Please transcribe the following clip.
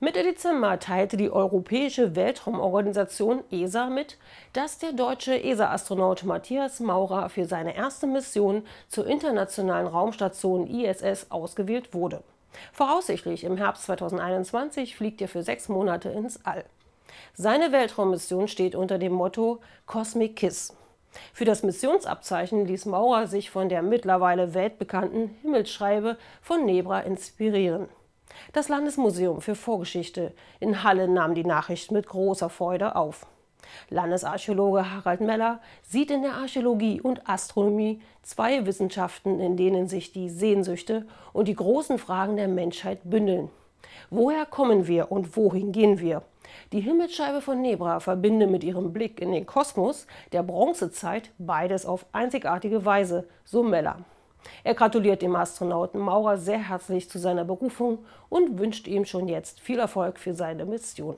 Mitte Dezember teilte die Europäische Weltraumorganisation ESA mit, dass der deutsche ESA-Astronaut Matthias Maurer für seine erste Mission zur internationalen Raumstation ISS ausgewählt wurde. Voraussichtlich im Herbst 2021 fliegt er für sechs Monate ins All. Seine Weltraummission steht unter dem Motto Cosmic Kiss. Für das Missionsabzeichen ließ Maurer sich von der mittlerweile weltbekannten Himmelsschreibe von Nebra inspirieren. Das Landesmuseum für Vorgeschichte in Halle nahm die Nachricht mit großer Freude auf. Landesarchäologe Harald Meller sieht in der Archäologie und Astronomie zwei Wissenschaften, in denen sich die Sehnsüchte und die großen Fragen der Menschheit bündeln. Woher kommen wir und wohin gehen wir? Die Himmelsscheibe von Nebra verbinde mit ihrem Blick in den Kosmos der Bronzezeit beides auf einzigartige Weise, so Meller. Er gratuliert dem Astronauten Maurer sehr herzlich zu seiner Berufung und wünscht ihm schon jetzt viel Erfolg für seine Mission.